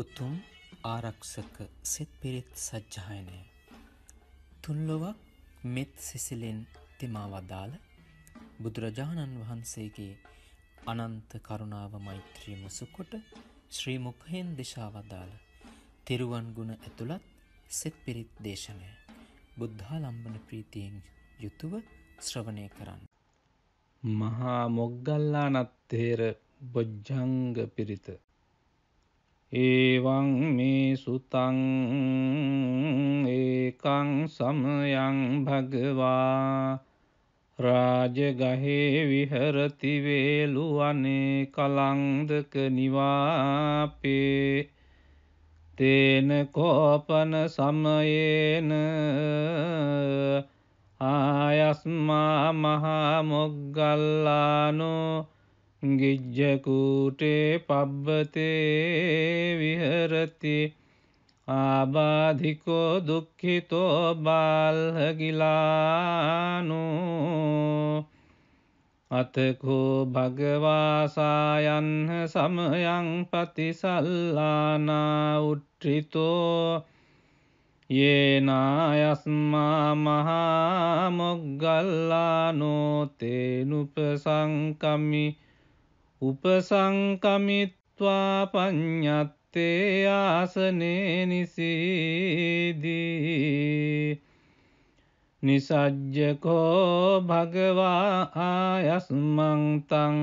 උතුම් ආරක්ෂක සෙත් පිරිත් සජ්්‍යායනය තුන්ලොවක් මෙත් සිසිලෙන් තෙමා වදාළ බුදුරජාණන් වහන්සේගේ අනන්ත කරුණාව මෛත්‍රී මුසුකොට ශ්‍රීමුකහෙන් දෙශාවදාළ තෙරුවන් ගුණ ඇතුළත් සෙත් පිරිත් දේශනය බුද්ධාලම්බන ප්‍රීතියෙන් යුතුව ශ්‍රවණය කරන්න. මහා මොග්ගල්ලා නත්තේර බොජ්ජංග පිරිත ඒවං මේ සුතං ඒකං සමයං භගවා රාජගහේ විහරතිවේලු අනේ කලංදක නිවාපේ තේන කෝපන සමයේන ආයස්මා මහා මොග්ගල්ලානෝ ගිජ්ජකූටේ පබ්බතේ විහරති ආබාධිකෝ දුක්ඛිතෝ බාල්හගිලානෝ අතකෝ භගවාසායන්හ සමයං පතිසල්ලානා උට්ටිතෝ යේනායස්මා මහාමොග්ගල්ලානෝ තේනුප සංකමි උපසංකමිත්වා පඤ්ඤත්තේ ආසනේ නිසීදී නිසජ්ජකෝ භගවා ආයස්මන්තං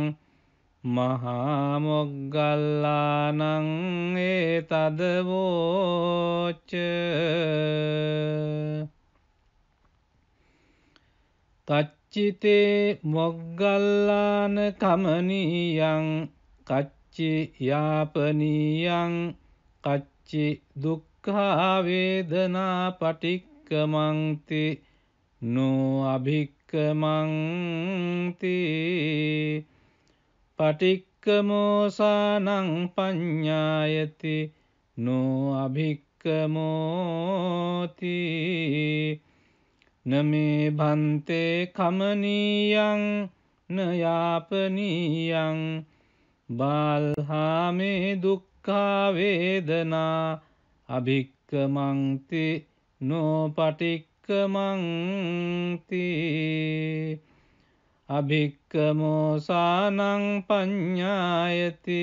මහාමොග්ගල්ලානං ඒ තදවෝච්ච තච්ච කච්චිතේ මොග්ගල්ලාන කමනීයං කච්චි යාපනීයං කච්චි දුක්ඛා වේදනා පටික්කමන්ති නෝ අභික්කමන්ති පටික්කමෝසානං පඤ්ඤායති නෝ අභික්කමෝති නමේ බන්තේ කමනීයං නයාපනීයං බාල්හාමේ දුක්කාවේදනා අභික්කමංති නෝපටික්කමංති අභික්කමෝසානං පඤ්ඥායති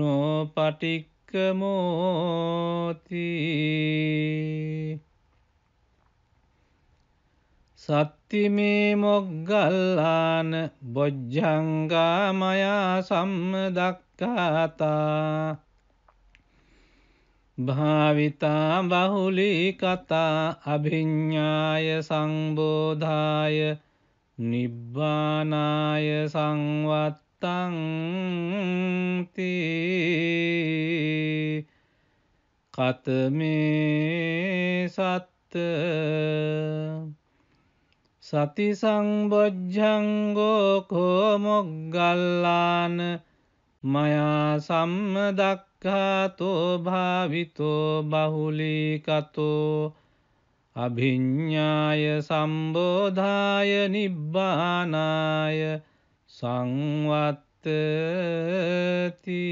නෝපටික්කමෝති සත්තිමේ මොග්ගල්ලාන බොජ්ජංගා මයා සම්මදක්කාතා භාවිතා බහුලී කතා අභිඤ්ඥාය සංබෝධාය නිබ්බානාය සංවත්තංති කතමේ සත්ත සති සංබොජ්ජංගෝ කෝමොග්ගල්ලාන මයා සම්මදක්කාතෝ භාවිතෝ බහුලිකතෝ අභිඤ්ඥාය සම්බෝධාය නිබ්බානාය සංවත්තති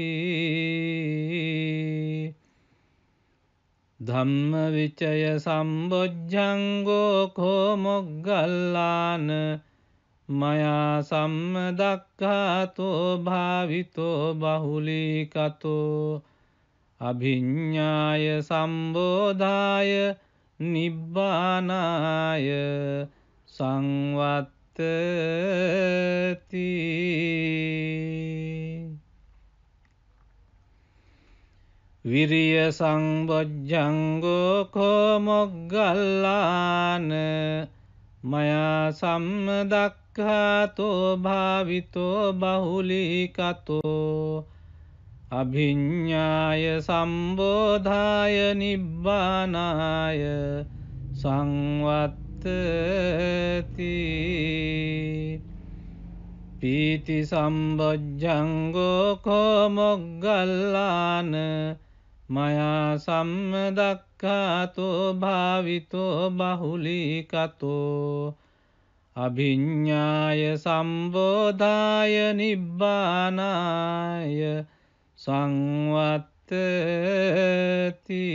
ධම්ම විචය සම්බොජ්ජංගෝ කෝමොග්ගල්ලාන මයා සම්මදක්කාතෝ භාවිතෝ බහුලිකතෝ අභිඤ්ඥාය සම්බෝධාය නිබ්බානාය සංවත්තති විරිය සංබොජ්ජංගෝ කෝමොග්ගල්ලාන මයා සම්මදක්ඛාතෝ භාවිතෝ බහුලිකතෝ අභිඤ්ඤාය සම්බෝධාය නිබ්බානාය සංවත්තති පීති සම්බොජ්ජංගෝ කෝමොග්ගල්ලාන මයා සම්මදක්කාතෝ භාවිතෝ බහුලිකතෝ අභිඤ්ඥාය සම්බෝධාය නිබ්බානාය සංවත්තති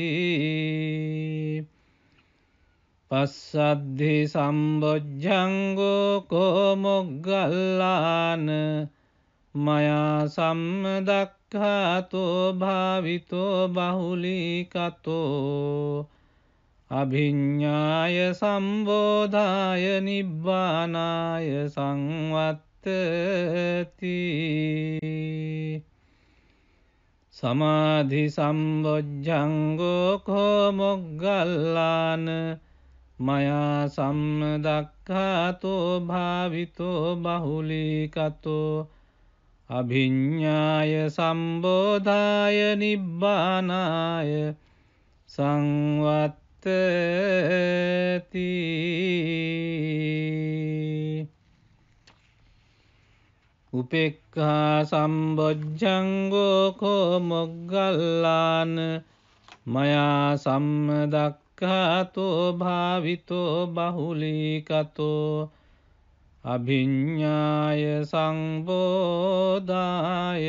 පස්සද්ධි සම්බොජ්ජංගෝ කෝමොග්ගල්ලාන මයා සම්මදක් අක්ඛාතෝ භාවිතෝ බහුලීකතෝ අභිඤ්ඤාය සම්බෝධාය නිබ්බානාය සංවත්තති සමාධි සම්බොජ්ජංගෝ කෝ මොග්ගල්ලාන මයා සම්දක්ඛාතෝ භාවිතෝ බහුලීකතෝ අභිඤ්ඥාය සම්බෝධාය නිබ්බානාය සංවත්තති උපෙක්හා සම්බොජ්ජංගෝකෝ මොග්ගල්ලාන මයා සම්මදක්කාතෝ භාවිතෝ බහුලිකතෝ අභිඤ්ඤාය සංබෝධාය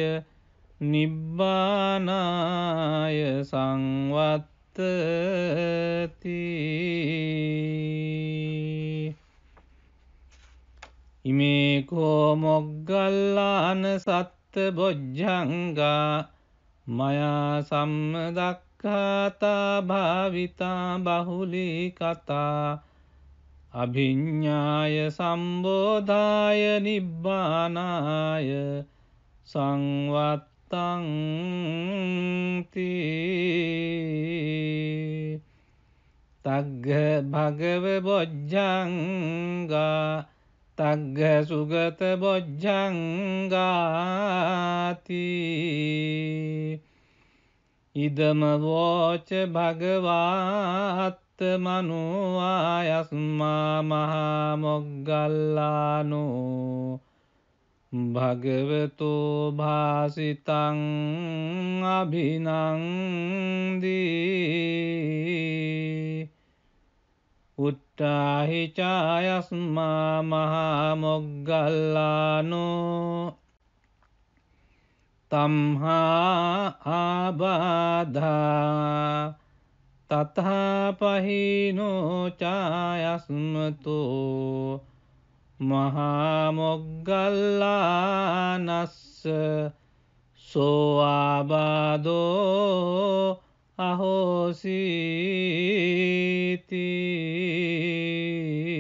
නිබ්බානාය සංවත්තති ඉමේ කෝ මොග්ගල්ලාන සත්ත බොජ්ජංගා මයා සම්මදක්ඛාතා භාවිතා බහුලී කතා අභිඤ්ඥාය සම්බෝධාය නිබ්බානාය සංවත්තංති තග්ග භගව බොජ්ජංගා තග්ග සුගත බොජ්ජංගාති ඉදම වෝච භගවාත් මනෝ ආයස්මා මහා මොග්ගල්ලානෝ භගවතෝ භාසිතං අභිනන්දී උට්ටාහි ඡායස්මා මහා මොග්ගල්ලානෝ තම්හා ආබාධා තතහාපහිනෝ චායස්මතෝ මහාමොග්ගල්ලානස්ස සෝආබාදෝ අහෝසීතිී